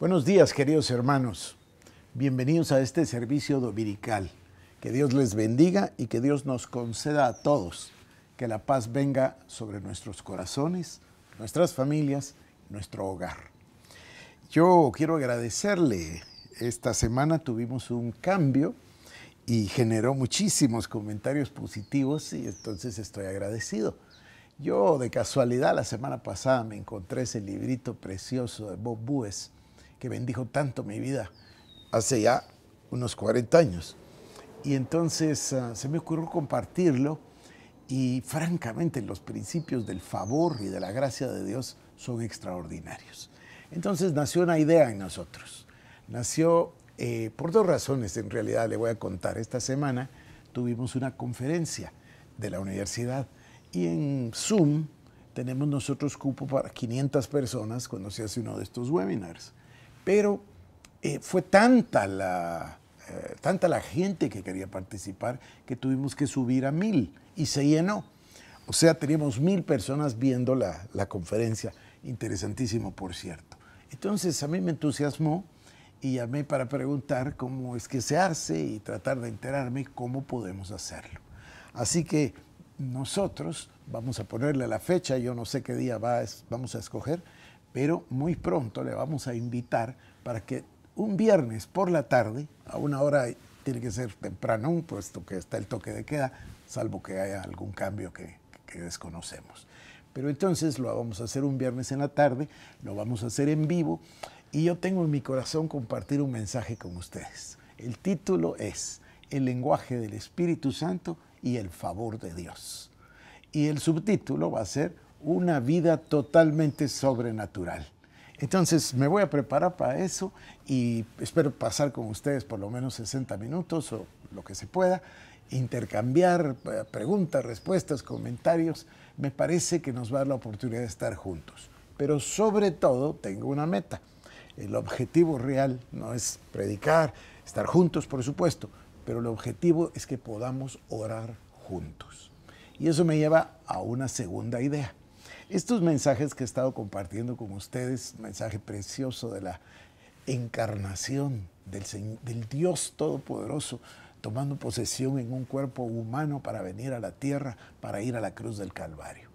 Buenos días, queridos hermanos. Bienvenidos a este servicio dominical. Que Dios les bendiga y que Dios nos conceda a todos que la paz venga sobre nuestros corazones, nuestras familias, nuestro hogar. Yo quiero agradecerle. Esta semana tuvimos un cambio y generó muchísimos comentarios positivos y entonces estoy agradecido. Yo de casualidad la semana pasada me encontré ese librito precioso de Bob Bues que bendijo tanto mi vida hace ya unos 40 años. Y entonces ah, se me ocurrió compartirlo y francamente los principios del favor y de la gracia de Dios son extraordinarios. Entonces nació una idea en nosotros. Nació eh, por dos razones, en realidad le voy a contar. Esta semana tuvimos una conferencia de la universidad y en Zoom tenemos nosotros cupo para 500 personas cuando se hace uno de estos webinars. Pero eh, fue tanta la, eh, tanta la gente que quería participar que tuvimos que subir a mil y se llenó. O sea, teníamos mil personas viendo la, conferencia. Interesantísimo, por cierto. Entonces a mí me entusiasmó y llamé para preguntar cómo es que se hace y tratar de enterarme cómo podemos hacerlo. Así que nosotros vamos a ponerle la fecha, yo no sé qué día va, vamos a escoger, pero muy pronto le vamos a invitar para que un viernes por la tarde, a una hora tiene que ser temprano, puesto que está el toque de queda, salvo que haya algún cambio que, desconocemos. Pero entonces lo vamos a hacer un viernes en la tarde, lo vamos a hacer en vivo y yo tengo en mi corazón compartir un mensaje con ustedes. El título es El lenguaje del Espíritu Santo y el favor de Dios. Y el subtítulo va a ser una vida totalmente sobrenatural. Entonces me voy a preparar para eso y espero pasar con ustedes por lo menos 60 minutos o lo que se pueda, intercambiar eh, preguntas, respuestas, comentarios. Me parece que nos va a dar la oportunidad de estar juntos. Pero sobre todo tengo una meta. El objetivo real no es predicar, estar juntos por supuesto, pero el objetivo es que podamos orar juntos. Y eso me lleva a una segunda idea. Estos mensajes que he estado compartiendo con ustedes, mensaje precioso de la encarnación del, del Dios Todopoderoso, tomando posesión en un cuerpo humano para venir a la tierra, para ir a la cruz del Calvario.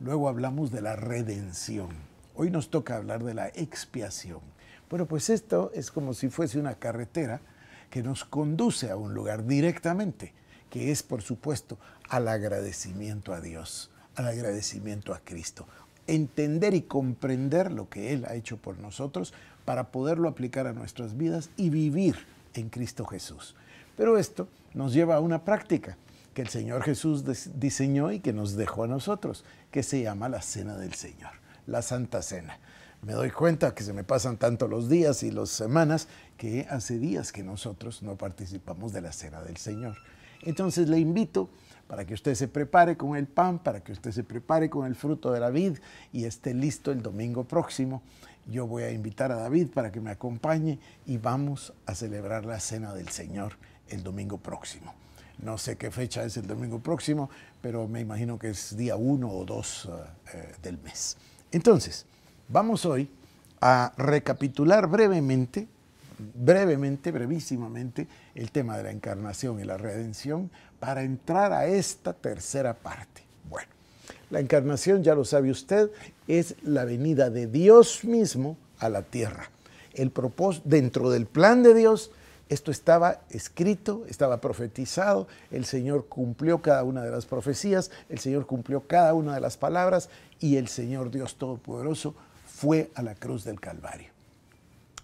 Luego hablamos de la redención. Hoy nos toca hablar de la expiación. Bueno, pues esto es como si fuese una carretera que nos conduce a un lugar directamente, que es por supuesto al agradecimiento a Dios al agradecimiento a Cristo. Entender y comprender lo que Él ha hecho por nosotros para poderlo aplicar a nuestras vidas y vivir en Cristo Jesús. Pero esto nos lleva a una práctica que el Señor Jesús diseñó y que nos dejó a nosotros, que se llama la Cena del Señor, la Santa Cena. Me doy cuenta que se me pasan tanto los días y las semanas que hace días que nosotros no participamos de la Cena del Señor. Entonces le invito para que usted se prepare con el pan, para que usted se prepare con el fruto de la vid y esté listo el domingo próximo. Yo voy a invitar a David para que me acompañe y vamos a celebrar la cena del Señor el domingo próximo. No sé qué fecha es el domingo próximo, pero me imagino que es día uno o dos eh, eh, del mes. Entonces, vamos hoy a recapitular brevemente, brevemente, brevísimamente, el tema de la encarnación y la redención para entrar a esta tercera parte. Bueno, la encarnación, ya lo sabe usted, es la venida de Dios mismo a la tierra. El dentro del plan de Dios, esto estaba escrito, estaba profetizado, el Señor cumplió cada una de las profecías, el Señor cumplió cada una de las palabras y el Señor Dios Todopoderoso fue a la cruz del Calvario.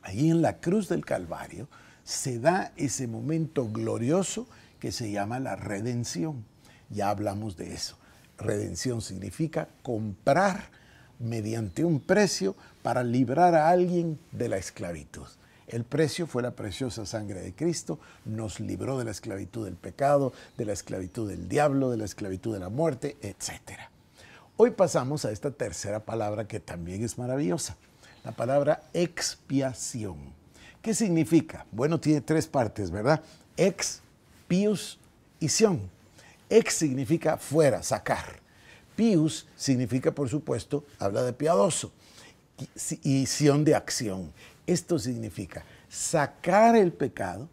Ahí en la cruz del Calvario se da ese momento glorioso que se llama la redención. Ya hablamos de eso. Redención significa comprar mediante un precio para librar a alguien de la esclavitud. El precio fue la preciosa sangre de Cristo, nos libró de la esclavitud del pecado, de la esclavitud del diablo, de la esclavitud de la muerte, etc. Hoy pasamos a esta tercera palabra que también es maravillosa, la palabra expiación. ¿Qué significa? Bueno, tiene tres partes, ¿verdad? Ex Pius y Sion. Ex significa fuera, sacar. Pius significa, por supuesto, habla de piadoso. Y Sion de acción. Esto significa sacar el pecado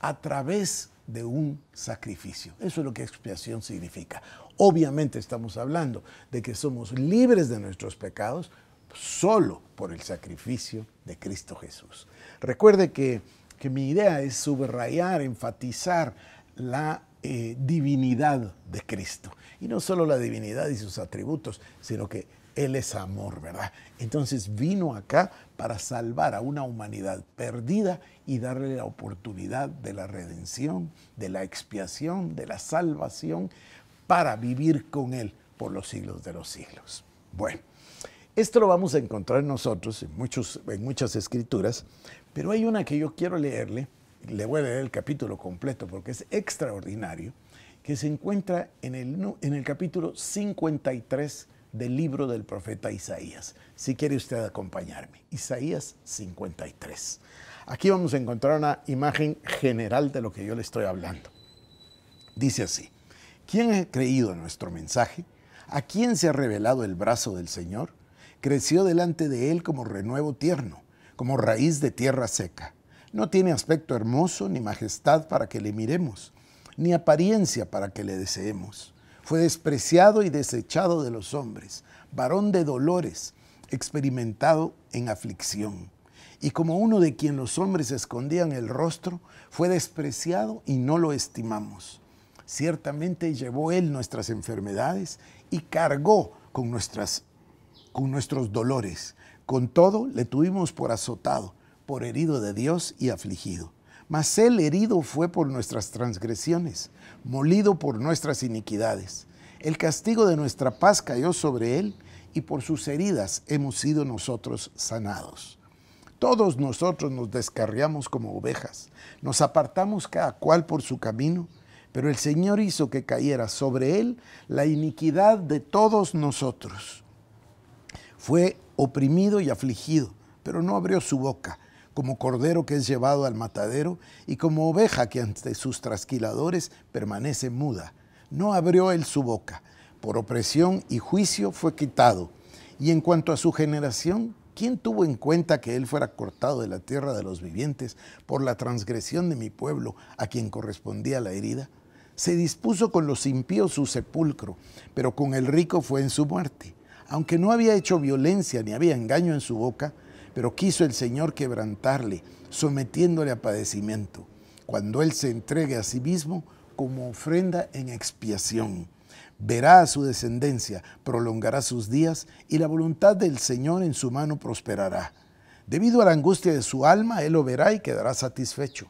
a través de un sacrificio. Eso es lo que expiación significa. Obviamente estamos hablando de que somos libres de nuestros pecados solo por el sacrificio de Cristo Jesús. Recuerde que que mi idea es subrayar, enfatizar la eh, divinidad de Cristo. Y no solo la divinidad y sus atributos, sino que Él es amor, ¿verdad? Entonces vino acá para salvar a una humanidad perdida y darle la oportunidad de la redención, de la expiación, de la salvación, para vivir con Él por los siglos de los siglos. Bueno, esto lo vamos a encontrar nosotros en, en muchas escrituras, pero hay una que yo quiero leerle, le voy a leer el capítulo completo porque es extraordinario, que se encuentra en el, en el capítulo 53 del libro del profeta Isaías. Si quiere usted acompañarme, Isaías 53. Aquí vamos a encontrar una imagen general de lo que yo le estoy hablando. Dice así, ¿quién ha creído en nuestro mensaje? ¿A quién se ha revelado el brazo del Señor? Creció delante de él como renuevo tierno como raíz de tierra seca. No tiene aspecto hermoso ni majestad para que le miremos, ni apariencia para que le deseemos. Fue despreciado y desechado de los hombres, varón de dolores, experimentado en aflicción. Y como uno de quien los hombres escondían el rostro, fue despreciado y no lo estimamos. Ciertamente llevó él nuestras enfermedades y cargó con nuestras con nuestros dolores. Con todo le tuvimos por azotado, por herido de Dios y afligido. Mas él herido fue por nuestras transgresiones, molido por nuestras iniquidades. El castigo de nuestra paz cayó sobre él y por sus heridas hemos sido nosotros sanados. Todos nosotros nos descarriamos como ovejas, nos apartamos cada cual por su camino, pero el Señor hizo que cayera sobre él la iniquidad de todos nosotros. Fue oprimido y afligido, pero no abrió su boca, como cordero que es llevado al matadero y como oveja que ante sus trasquiladores permanece muda. No abrió él su boca, por opresión y juicio fue quitado. Y en cuanto a su generación, ¿quién tuvo en cuenta que él fuera cortado de la tierra de los vivientes por la transgresión de mi pueblo a quien correspondía la herida? Se dispuso con los impíos su sepulcro, pero con el rico fue en su muerte. Aunque no había hecho violencia ni había engaño en su boca, pero quiso el Señor quebrantarle, sometiéndole a padecimiento, cuando Él se entregue a sí mismo como ofrenda en expiación. Verá a su descendencia, prolongará sus días, y la voluntad del Señor en su mano prosperará. Debido a la angustia de su alma, Él lo verá y quedará satisfecho.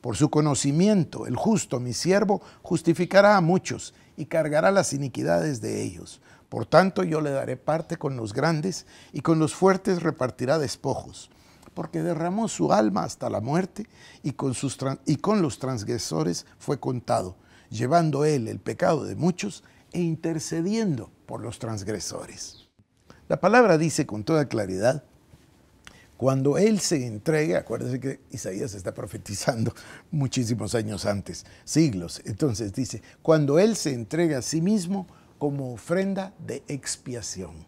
Por su conocimiento, el justo, mi siervo, justificará a muchos y cargará las iniquidades de ellos. Por tanto yo le daré parte con los grandes y con los fuertes repartirá despojos, porque derramó su alma hasta la muerte y con, sus y con los transgresores fue contado, llevando él el pecado de muchos e intercediendo por los transgresores. La palabra dice con toda claridad, cuando él se entregue, acuérdense que Isaías está profetizando muchísimos años antes, siglos, entonces dice, cuando él se entrega a sí mismo, como ofrenda de expiación.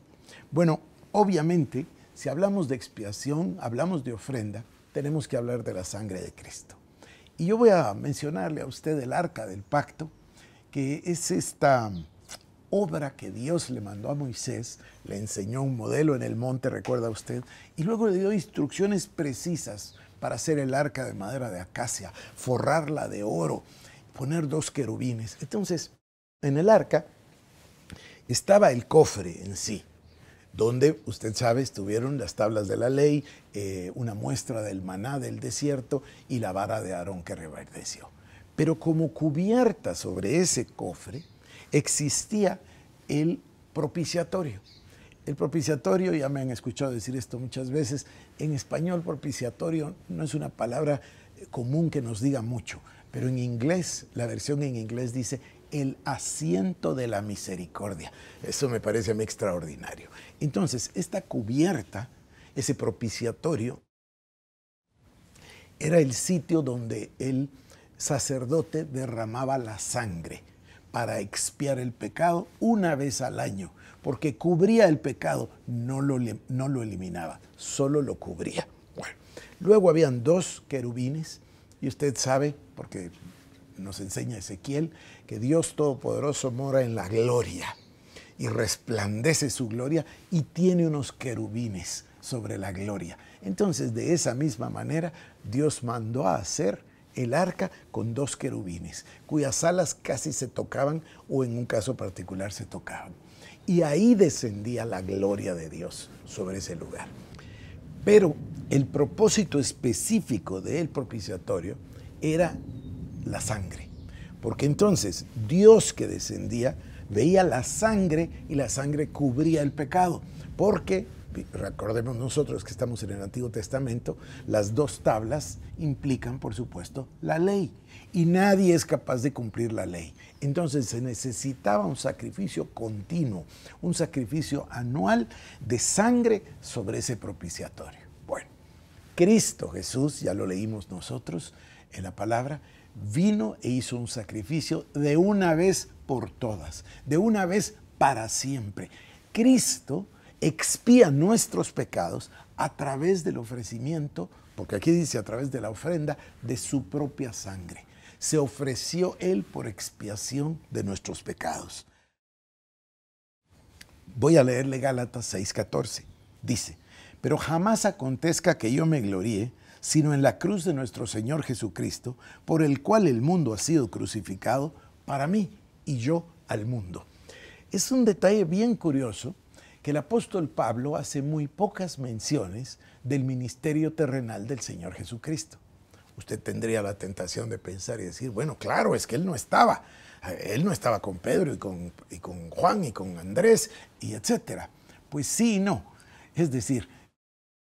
Bueno, obviamente, si hablamos de expiación, hablamos de ofrenda, tenemos que hablar de la sangre de Cristo. Y yo voy a mencionarle a usted el arca del pacto, que es esta obra que Dios le mandó a Moisés, le enseñó un modelo en el monte, recuerda usted, y luego le dio instrucciones precisas para hacer el arca de madera de acacia, forrarla de oro, poner dos querubines. Entonces, en el arca estaba el cofre en sí, donde, usted sabe, estuvieron las tablas de la ley, eh, una muestra del maná del desierto y la vara de Aarón que reverdeció. Pero como cubierta sobre ese cofre existía el propiciatorio. El propiciatorio, ya me han escuchado decir esto muchas veces, en español propiciatorio no es una palabra eh, común que nos diga mucho, pero en inglés, la versión en inglés dice el asiento de la misericordia. Eso me parece a mí extraordinario. Entonces, esta cubierta, ese propiciatorio, era el sitio donde el sacerdote derramaba la sangre para expiar el pecado una vez al año, porque cubría el pecado, no lo, no lo eliminaba, solo lo cubría. luego habían dos querubines, y usted sabe, porque nos enseña Ezequiel que Dios Todopoderoso mora en la gloria y resplandece su gloria y tiene unos querubines sobre la gloria. Entonces, de esa misma manera, Dios mandó a hacer el arca con dos querubines, cuyas alas casi se tocaban o en un caso particular se tocaban. Y ahí descendía la gloria de Dios sobre ese lugar. Pero el propósito específico del propiciatorio era la sangre. Porque entonces Dios que descendía veía la sangre y la sangre cubría el pecado. Porque, recordemos nosotros que estamos en el Antiguo Testamento, las dos tablas implican, por supuesto, la ley. Y nadie es capaz de cumplir la ley. Entonces se necesitaba un sacrificio continuo, un sacrificio anual de sangre sobre ese propiciatorio. Bueno, Cristo Jesús, ya lo leímos nosotros en la palabra, vino e hizo un sacrificio de una vez por todas, de una vez para siempre. Cristo expía nuestros pecados a través del ofrecimiento, porque aquí dice a través de la ofrenda de su propia sangre. Se ofreció Él por expiación de nuestros pecados. Voy a leerle Gálatas 6:14. Dice, pero jamás acontezca que yo me gloríe sino en la cruz de nuestro Señor Jesucristo, por el cual el mundo ha sido crucificado para mí y yo al mundo. Es un detalle bien curioso que el apóstol Pablo hace muy pocas menciones del ministerio terrenal del Señor Jesucristo. Usted tendría la tentación de pensar y decir, bueno, claro, es que él no estaba. Él no estaba con Pedro y con, Juan y con Andrés y etcétera. Pues sí y no. Es decir,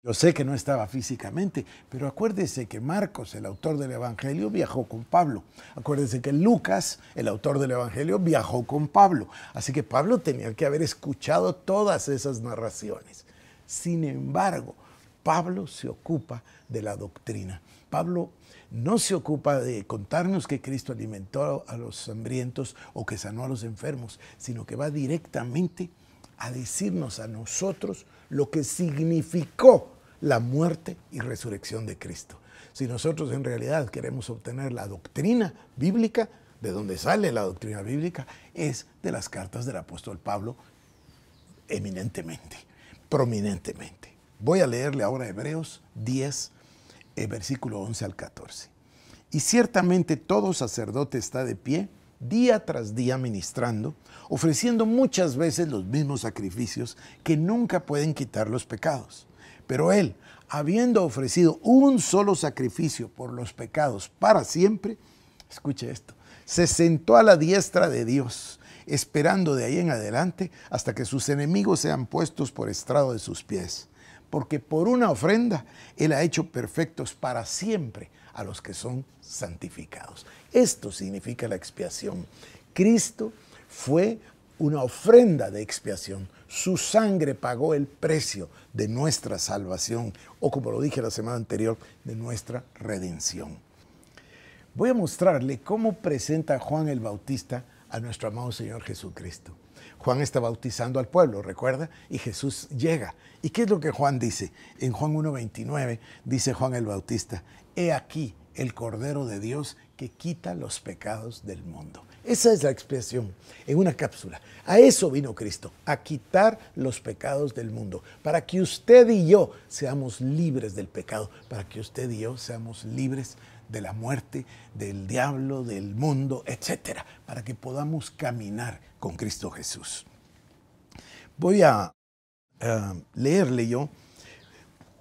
yo sé que no estaba físicamente, pero acuérdese que Marcos, el autor del Evangelio, viajó con Pablo. Acuérdese que Lucas, el autor del Evangelio, viajó con Pablo. Así que Pablo tenía que haber escuchado todas esas narraciones. Sin embargo, Pablo se ocupa de la doctrina. Pablo no se ocupa de contarnos que Cristo alimentó a los hambrientos o que sanó a los enfermos, sino que va directamente a decirnos a nosotros lo que significó la muerte y resurrección de Cristo. Si nosotros en realidad queremos obtener la doctrina bíblica, de dónde sale la doctrina bíblica, es de las cartas del apóstol Pablo eminentemente, prominentemente. Voy a leerle ahora Hebreos 10, eh, versículo 11 al 14. Y ciertamente todo sacerdote está de pie día tras día ministrando, ofreciendo muchas veces los mismos sacrificios que nunca pueden quitar los pecados. Pero Él, habiendo ofrecido un solo sacrificio por los pecados para siempre, escuche esto, se sentó a la diestra de Dios, esperando de ahí en adelante hasta que sus enemigos sean puestos por estrado de sus pies. Porque por una ofrenda Él ha hecho perfectos para siempre a los que son santificados. Esto significa la expiación. Cristo fue una ofrenda de expiación. Su sangre pagó el precio de nuestra salvación, o como lo dije la semana anterior, de nuestra redención. Voy a mostrarle cómo presenta Juan el Bautista a nuestro amado Señor Jesucristo. Juan está bautizando al pueblo, recuerda, y Jesús llega. ¿Y qué es lo que Juan dice? En Juan 1.29 dice Juan el Bautista, he aquí el Cordero de Dios que quita los pecados del mundo. Esa es la expresión en una cápsula. A eso vino Cristo, a quitar los pecados del mundo, para que usted y yo seamos libres del pecado, para que usted y yo seamos libres de la muerte, del diablo, del mundo, etcétera, para que podamos caminar con Cristo Jesús. Voy a eh, leerle yo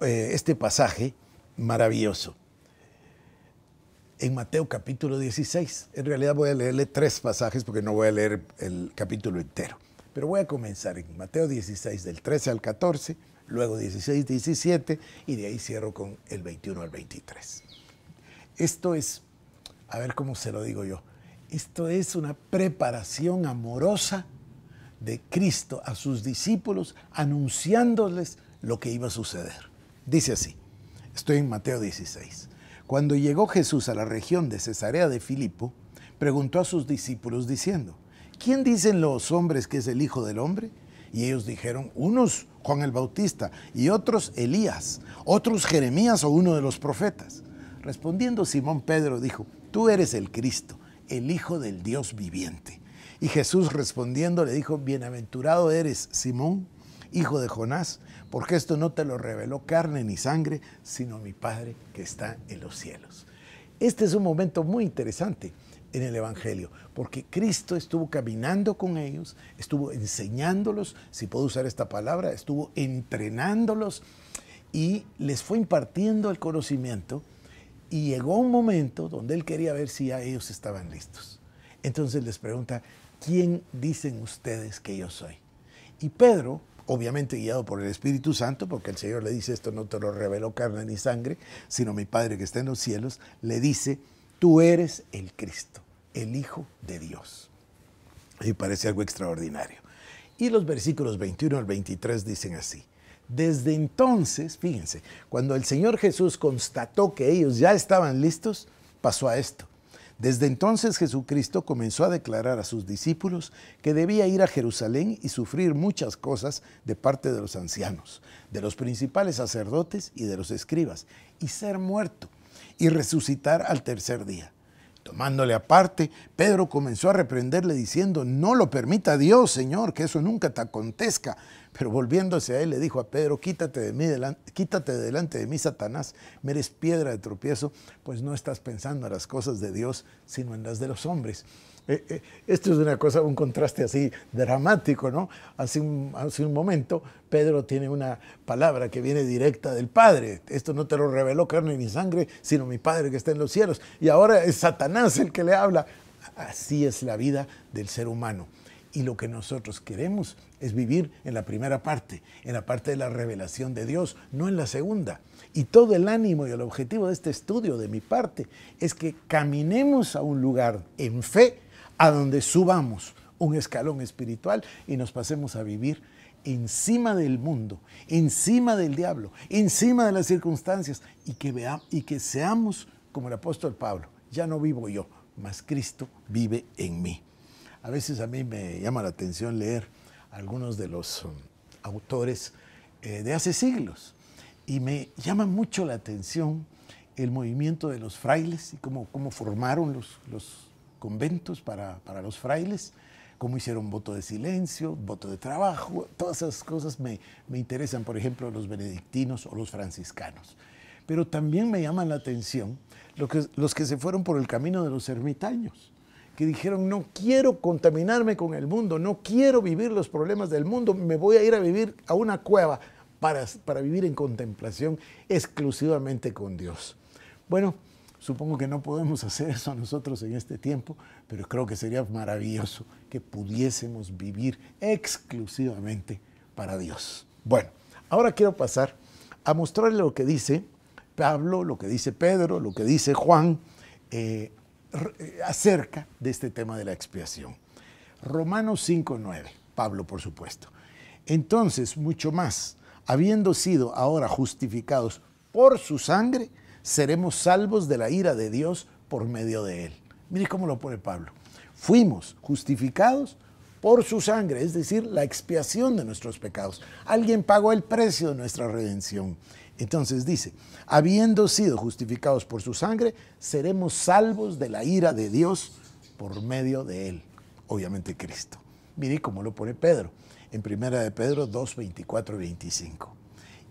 eh, este pasaje maravilloso en Mateo capítulo 16. En realidad voy a leerle tres pasajes porque no voy a leer el capítulo entero. Pero voy a comenzar en Mateo 16 del 13 al 14, luego 16, 17 y de ahí cierro con el 21 al 23. Esto es, a ver cómo se lo digo yo, esto es una preparación amorosa de Cristo a sus discípulos anunciándoles lo que iba a suceder. Dice así, estoy en Mateo 16 cuando llegó Jesús a la región de Cesarea de Filipo, preguntó a sus discípulos diciendo, ¿quién dicen los hombres que es el Hijo del Hombre? Y ellos dijeron, unos Juan el Bautista y otros Elías, otros Jeremías o uno de los profetas. Respondiendo Simón Pedro dijo, tú eres el Cristo, el Hijo del Dios viviente. Y Jesús respondiendo le dijo, bienaventurado eres Simón, hijo de Jonás, porque esto no te lo reveló carne ni sangre, sino mi Padre que está en los cielos. Este es un momento muy interesante en el Evangelio, porque Cristo estuvo caminando con ellos, estuvo enseñándolos, si puedo usar esta palabra, estuvo entrenándolos y les fue impartiendo el conocimiento y llegó un momento donde él quería ver si ya ellos estaban listos. Entonces les pregunta, ¿quién dicen ustedes que yo soy? Y Pedro, obviamente guiado por el Espíritu Santo, porque el Señor le dice, esto no te lo reveló carne ni sangre, sino mi Padre que está en los cielos, le dice, tú eres el Cristo, el Hijo de Dios. Y parece algo extraordinario. Y los versículos 21 al 23 dicen así. Desde entonces, fíjense, cuando el Señor Jesús constató que ellos ya estaban listos, pasó a esto. Desde entonces Jesucristo comenzó a declarar a sus discípulos que debía ir a Jerusalén y sufrir muchas cosas de parte de los ancianos, de los principales sacerdotes y de los escribas, y ser muerto y resucitar al tercer día. Tomándole aparte, Pedro comenzó a reprenderle diciendo, no lo permita Dios, Señor, que eso nunca te acontezca. Pero volviéndose a él le dijo a Pedro, quítate de, mí, quítate delante de mí, Satanás, me eres piedra de tropiezo, pues no estás pensando en las cosas de Dios, sino en las de los hombres. Eh, eh, esto es una cosa, un contraste así dramático, ¿no? Hace un, hace un momento Pedro tiene una palabra que viene directa del Padre. Esto no te lo reveló carne ni sangre, sino mi Padre que está en los cielos. Y ahora es Satanás el que le habla. Así es la vida del ser humano. Y lo que nosotros queremos es vivir en la primera parte, en la parte de la revelación de Dios, no en la segunda. Y todo el ánimo y el objetivo de este estudio de mi parte es que caminemos a un lugar en fe a donde subamos un escalón espiritual y nos pasemos a vivir encima del mundo, encima del diablo, encima de las circunstancias y que, y que seamos como el apóstol Pablo. Ya no vivo yo, mas Cristo vive en mí. A veces a mí me llama la atención leer algunos de los um, autores eh, de hace siglos y me llama mucho la atención el movimiento de los frailes y cómo, cómo formaron los conventos para, los frailes, cómo hicieron voto de silencio, voto de trabajo, todas esas cosas me, interesan, por ejemplo, los benedictinos o los franciscanos. Pero también me llaman la atención los que, los que se fueron por el camino de los ermitaños, que dijeron, no quiero contaminarme con el mundo, no quiero vivir los problemas del mundo, me voy a ir a vivir a una cueva para, para vivir en contemplación exclusivamente con Dios. Bueno, Supongo que no podemos hacer eso nosotros en este tiempo, pero creo que sería maravilloso que pudiésemos vivir exclusivamente para Dios. Bueno, ahora quiero pasar a mostrarle lo que dice Pablo, lo que dice Pedro, lo que dice Juan eh, eh, acerca de este tema de la expiación. Romanos 5.9, Pablo por supuesto. Entonces, mucho más, habiendo sido ahora justificados por su sangre, seremos salvos de la ira de Dios por medio de él. Mire cómo lo pone Pablo. Fuimos justificados por su sangre, es decir, la expiación de nuestros pecados. Alguien pagó el precio de nuestra redención. Entonces dice, habiendo sido justificados por su sangre, seremos salvos de la ira de Dios por medio de él, obviamente Cristo. Mire cómo lo pone Pedro, en primera de Pedro 2, 24 y 25.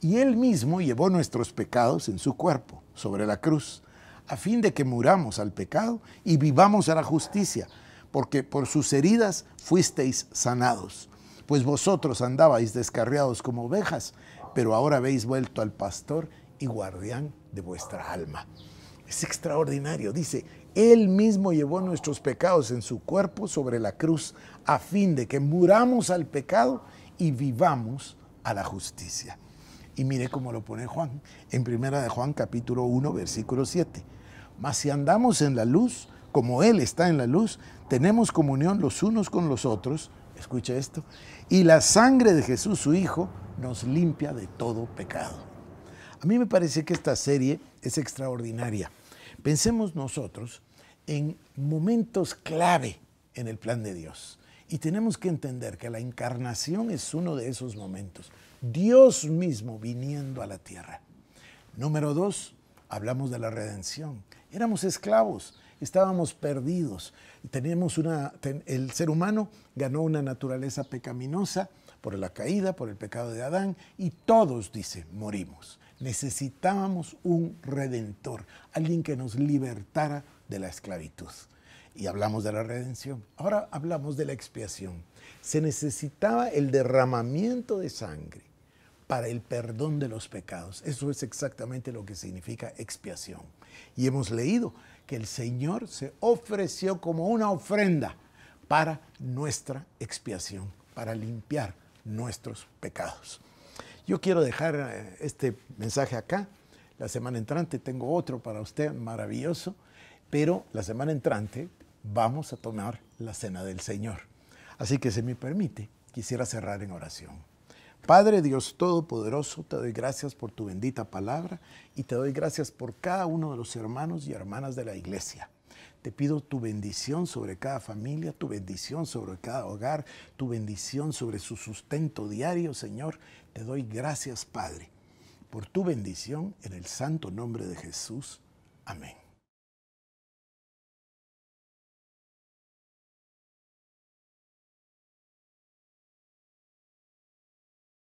Y él mismo llevó nuestros pecados en su cuerpo sobre la cruz, a fin de que muramos al pecado y vivamos a la justicia, porque por sus heridas fuisteis sanados. Pues vosotros andabais descarriados como ovejas, pero ahora habéis vuelto al pastor y guardián de vuestra alma. Es extraordinario, dice, Él mismo llevó nuestros pecados en su cuerpo sobre la cruz, a fin de que muramos al pecado y vivamos a la justicia. Y mire cómo lo pone Juan, en primera de Juan capítulo 1, versículo 7. Mas si andamos en la luz, como Él está en la luz, tenemos comunión los unos con los otros, escucha esto, y la sangre de Jesús su Hijo nos limpia de todo pecado. A mí me parece que esta serie es extraordinaria. Pensemos nosotros en momentos clave en el plan de Dios. Y tenemos que entender que la encarnación es uno de esos momentos. Dios mismo viniendo a la tierra. Número dos, hablamos de la redención. Éramos esclavos, estábamos perdidos. Teníamos una, el ser humano ganó una naturaleza pecaminosa por la caída, por el pecado de Adán, y todos, dice, morimos. Necesitábamos un redentor, alguien que nos libertara de la esclavitud. Y hablamos de la redención. Ahora hablamos de la expiación. Se necesitaba el derramamiento de sangre para el perdón de los pecados. Eso es exactamente lo que significa expiación. Y hemos leído que el Señor se ofreció como una ofrenda para nuestra expiación, para limpiar nuestros pecados. Yo quiero dejar eh, este mensaje acá. La semana entrante tengo otro para usted maravilloso, pero la semana entrante vamos a tomar la cena del Señor. Así que si me permite, quisiera cerrar en oración. Padre Dios Todopoderoso, te doy gracias por tu bendita palabra y te doy gracias por cada uno de los hermanos y hermanas de la iglesia. Te pido tu bendición sobre cada familia, tu bendición sobre cada hogar, tu bendición sobre su sustento diario, Señor. Te doy gracias, Padre, por tu bendición en el santo nombre de Jesús. Amén.